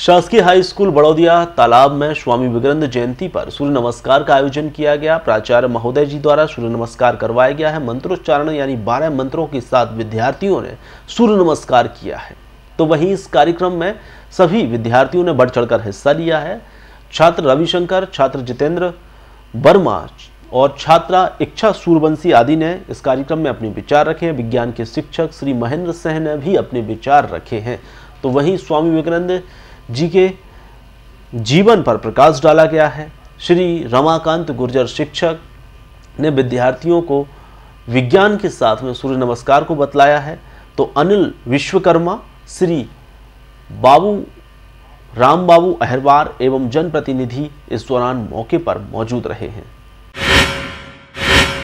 शासकीय high school Barodiya तालाब में स्वामी विग्रंद जयंती पर सूर्य नमस्कार का आयोजन किया गया प्राचार्य महोदय जी द्वारा सूर्य नमस्कार करवाया गया है मंत्रोच्चारण यानी बारह मंत्रों के साथ विद्यार्थियों ने सूर्य नमस्कार किया है तो वहीं इस कार्यक्रम में सभी विद्यार्थियों ने बढ़ चढ़कर हिस्सा लिया है छात्र रविशंकर छात्र जितेंद्र वर्मा और छात्रा इच्छा सूर्यवंशी आदि ने इस कार्यक्रम में अपने विचार रखे हैं विज्ञान के शिक्षक श्री महेंद्र सिंह ने भी अपने विचार रखे हैं तो वहीं स्वामी विवेकानंद जी के जीवन पर प्रकाश डाला गया है श्री रमाकांत गुर्जर शिक्षक ने विद्यार्थियों को विज्ञान के साथ में सूर्य नमस्कार को बतलाया है तो अनिल विश्वकर्मा श्री बाबू राम बाबू अहरवार एवं जनप्रतिनिधि इस दौरान मौके पर मौजूद रहे हैं